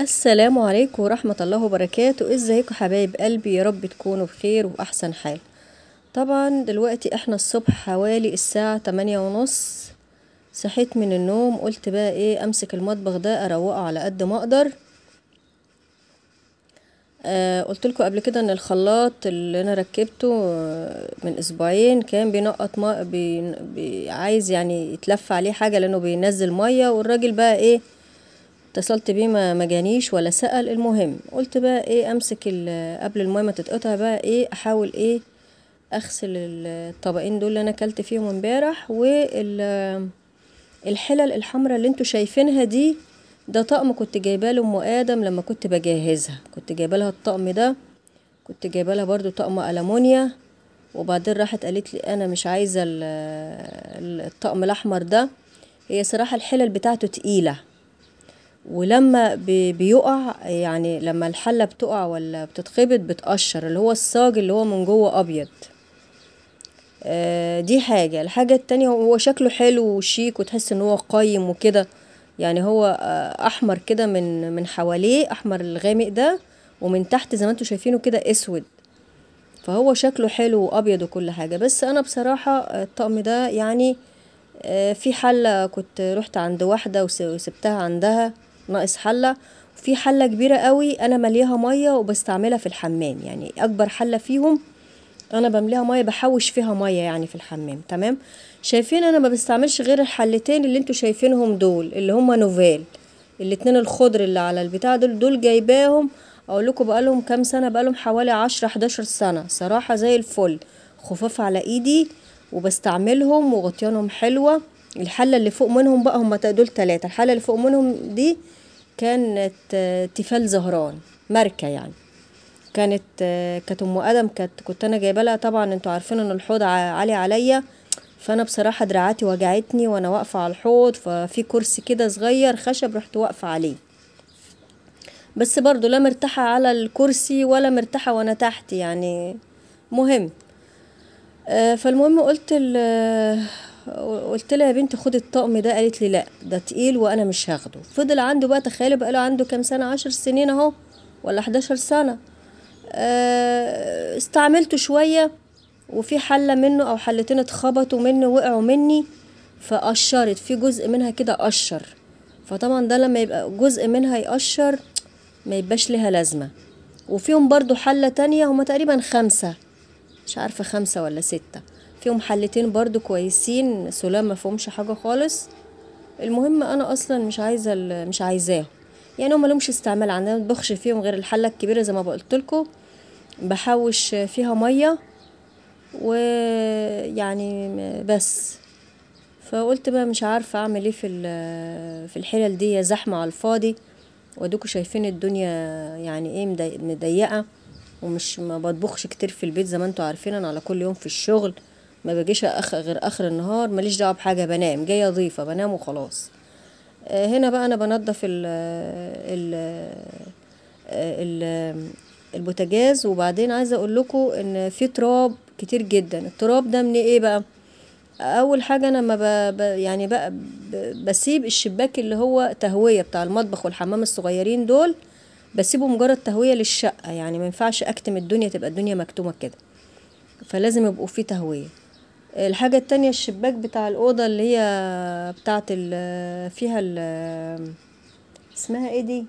السلام عليكم ورحمة الله وبركاته ازيكم حبايب قلبي يا رب تكونوا بخير وأحسن حال طبعا دلوقتي احنا الصبح حوالي الساعة تمانية ونص صحيت من النوم قلت بقى ايه امسك المطبخ ده اروقه على قد ما اقدر آه قلت لكم قبل كده ان الخلاط اللي انا ركبته من اسبوعين كان بينقط ماء بي... بي... عايز يعني يتلف عليه حاجه لانه بينزل ميه والراجل بقى ايه اتصلت بيه ما جانيش ولا سأل المهم قلت بقى ايه امسك قبل المايه ما تتقطع بقى ايه احاول ايه اغسل الطبقين دول اللي انا اكلت فيهم امبارح والحلل الحمراء اللي انتوا شايفينها دي ده طقم كنت جايباه لام ادم لما كنت بجهزها كنت جايبه لها الطقم ده كنت جايبه لها برده طقم المونيا وبعدين راحت قالت لي انا مش عايزه الطقم الاحمر ده هي صراحه الحلل بتاعته تقيله ولما بيقع يعني لما الحله بتقع ولا بتتخبط بتقشر اللي هو الصاج اللي هو من جوه ابيض آه، دي حاجة الحاجة التانية هو شكله حلو وشيك وتحس ان هو قيم وكده يعني هو آه، احمر كده من من حواليه احمر الغامق ده ومن تحت زي ما انتوا شايفينه كده اسود فهو شكله حلو وابيض وكل حاجة بس انا بصراحة آه، الطقم ده يعني في حلة كنت رحت عند واحدة وسبتها عندها ناقص حله وفي حله كبيره قوي انا مليها ميه وبستعملها في الحمام يعني اكبر حله فيهم انا بمليها ميه بحوش فيها ميه يعني في الحمام تمام شايفين انا ما بستعملش غير الحلتين اللي انتوا شايفينهم دول اللي هما نوفيل الاتنين الخضر اللي على البتاع دول دول جايباهم اقول لكم بقالهم كام سنه بقالهم حوالي عشرة حداشر سنه صراحه زي الفل خفاف على ايدي وبستعملهم وغطيانهم حلوه الحله اللي فوق منهم بقى هما دول تلاتة الحله اللي فوق منهم دي كانت آه، تيفال زهران ماركه يعني كانت آه، كانت ام ادم كانت كنت انا جايبه لها طبعا انتوا عارفين ان الحوض عالي عليا فانا بصراحه دراعاتي وجعتني وانا واقفه على الحوض ففي كرسي كده صغير خشب رحت واقفه عليه بس برضو لا مرتاحه على الكرسي ولا مرتاحه وانا تحت يعني مهم آه، فالمهم قلت قلت لها يا بنتي خدي الطقم ده قالت لي لا ده تقيل وانا مش هاخده فضل عنده بقى تخيلي بقى له عنده كام سنه عشر سنين اهو ولا 11 سنه أه استعملته شويه وفي حله منه او حلتين اتخبطوا منه وقعوا مني فقشرت في جزء منها كده قشر فطبعا ده لما يبقى جزء منها يقشر ما يبقاش لها لازمه وفيهم برضو حله تانية هما تقريبا خمسه مش عارفه خمسه ولا سته في محلتين برضو كويسين سلام ما فيهمش حاجه خالص المهم انا اصلا مش عايزه مش عايزاه يعني هم لهمش استعمال عندنا ما بخش فيهم غير الحله الكبيره زي ما قلت لكم بحوش فيها ميه ويعني بس فقلت بقى مش عارفه اعمل ايه في في الحلل دي زحمه على الفاضي وادوكوا شايفين الدنيا يعني ايه مضيقه ومش ما بطبخش كتير في البيت زي ما انتوا عارفين انا على كل يوم في الشغل ما بجيش أخ غير اخر النهار ماليش دعوه بحاجه بنام جايه ضيفه بنام وخلاص آه، هنا بقى انا بنضف ال آه، ال البوتاجاز وبعدين عايزه اقول لكم ان في تراب كتير جدا التراب ده من ايه بقى اول حاجه انا ما يعني بقى بسيب الشباك اللي هو تهويه بتاع المطبخ والحمام الصغيرين دول بسيبه مجرد تهويه للشقه يعني ما ينفعش اكتم الدنيا تبقى الدنيا مكتومه كده فلازم يبقوا فيه تهويه الحاجة التانية الشباك بتاع الأوضة اللي هي بتاعت ال فيها ال اسمها ايه دي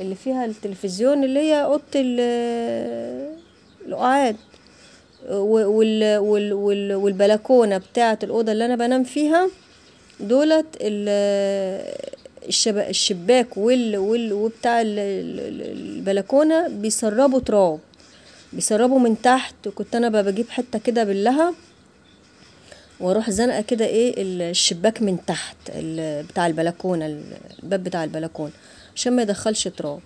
اللي فيها التلفزيون اللي هي أوضة القعاد وال وال وال والبلكونة بتاعة الأوضة اللي أنا بنام فيها دولت الشباك وال وال وبتاع البلكونة بيسربوا تراب بيسربوا من تحت وكنت أنا بجيب حتة كده باللهب واروح زنقه كده ايه الشباك من تحت بتاع البلكونه الباب بتاع البلكونه عشان ما يدخلش تراب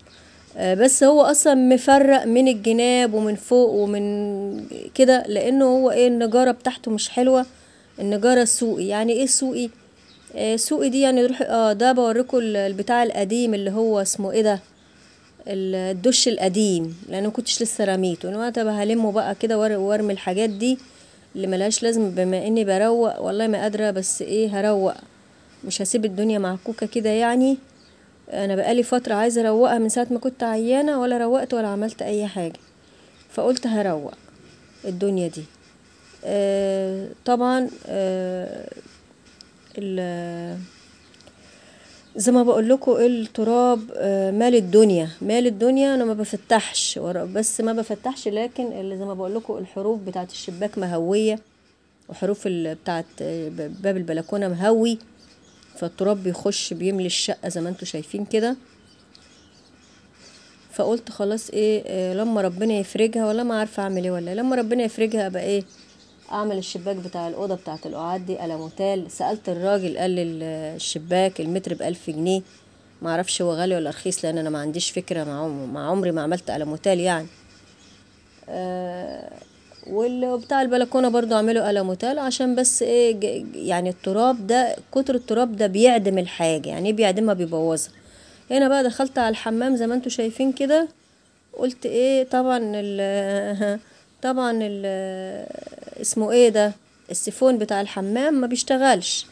آه، بس هو اصلا مفرق من الجناب ومن فوق ومن كده لانه هو ايه النجاره بتاعته مش حلوه النجاره سوقي يعني ايه سوقي إيه سوقي دي يعني روح اه ده بوريكم البتاع القديم اللي هو اسمه ايه ده الدش القديم لانه كنتش لسه رميته انا بقى هلمه بقى كده وارمي الحاجات دي اللي ملهاش لازم بما اني بروق والله ما قادره بس ايه هروق مش هسيب الدنيا معكوكه كده يعني انا بقالي فتره عايزه اروقها من ساعه ما كنت عيانه ولا روقت ولا عملت اي حاجه فقلت هروق الدنيا دي آه طبعا آه زي ما بقول لكم التراب آه، مال الدنيا مال الدنيا انا ما بفتحش بس ما بفتحش لكن اللي زي ما بقول لكم الحروف بتاعه الشباك مهويه وحروف بتاعه آه، باب البلكونه مهوي فالتراب بيخش بيملي الشقه زي ما انتم شايفين كده فقلت خلاص ايه, آه، لما ربنا يفرجها ولا ما عارفه اعمل ايه ولا إيه. لما ربنا يفرجها ابقى ايه اعمل الشباك بتاع الاوضه بتاعه القعاد دي الموتال سالت الراجل قال لي الشباك المتر بألف جنيه ما اعرفش هو غالي ولا رخيص لان انا ما عنديش فكره مع عمري ما عملت الموتال يعني آه وبتاع البلكونه برضو اعمله الموتال عشان بس ايه يعني التراب ده كتر التراب ده بيعدم الحاجه يعني ايه بيعدمها بيبوظها هنا بقى دخلت على الحمام زي ما انتوا شايفين كده قلت ايه طبعا طبعا اسمه ايه ده السيفون بتاع الحمام ما بيشتغلش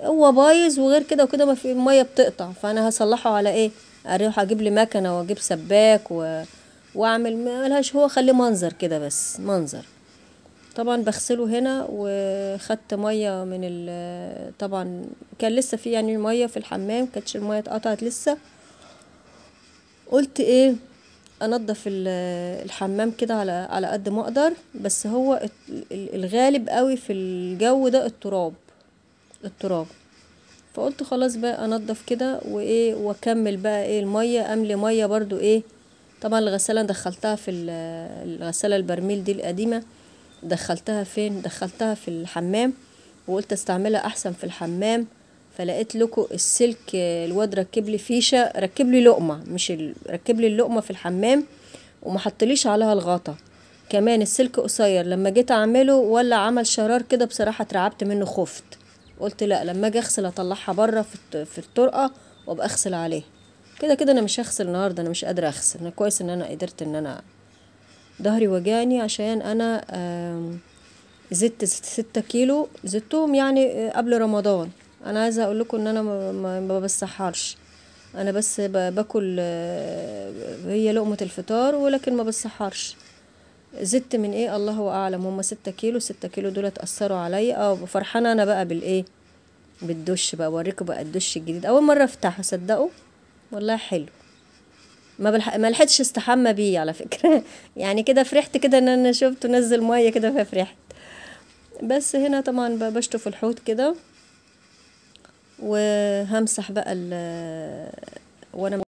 هو بايظ وغير كده وكده ما في الميه بتقطع فانا هصلحه على ايه اروح اجيب لي مكنه واجيب سباك و... واعمل ملهاش هو خليه منظر كده بس منظر طبعا بغسله هنا وخدت ميه من ال... طبعا كان لسه في يعني ميه في الحمام كانتش الميه اتقطعت لسه قلت ايه انضف الحمام كده على على قد ما اقدر بس هو الغالب قوي في الجو ده التراب التراب فقلت خلاص بقى انضف كده وايه واكمل بقى ايه الميه املي ميه برضو ايه طبعا الغساله دخلتها في الغساله البرميل دي القديمه دخلتها فين دخلتها في الحمام وقلت استعملها احسن في الحمام فلقيت لكم السلك الواد ركب لي فيشه ركب لي لقمه مش ال... ركب لي اللقمه في الحمام وما حطليش عليها الغطا كمان السلك قصير لما جيت اعمله ولا عمل شرار كده بصراحه اترعبت منه خفت قلت لا لما اجي اغسل اطلعها بره في, في الطرقه وابقى اغسل عليها كده كده انا مش هغسل النهارده انا مش قادره اغسل انا كويس ان انا قدرت ان انا ظهري وجعني عشان انا زدت ستة كيلو زدتهم يعني آه، قبل رمضان انا عايزه اقول لكم ان انا ما بسحرش انا بس باكل آه، هي لقمه الفطار ولكن ما بسحرش زدت من ايه الله اعلم هما ستة كيلو ستة كيلو دول اتاثروا عليا اه فرحانه انا بقى بالايه بالدش بقى اوريكم بقى الدش الجديد اول مره افتحه صدقوا والله حلو ما بلح... ما لحقتش استحمى بيه على فكره يعني كده فرحت كده ان انا شفته نزل ميه كده ففرحت بس هنا طبعا بشطف الحوت كده وهمسح بقى ال وانا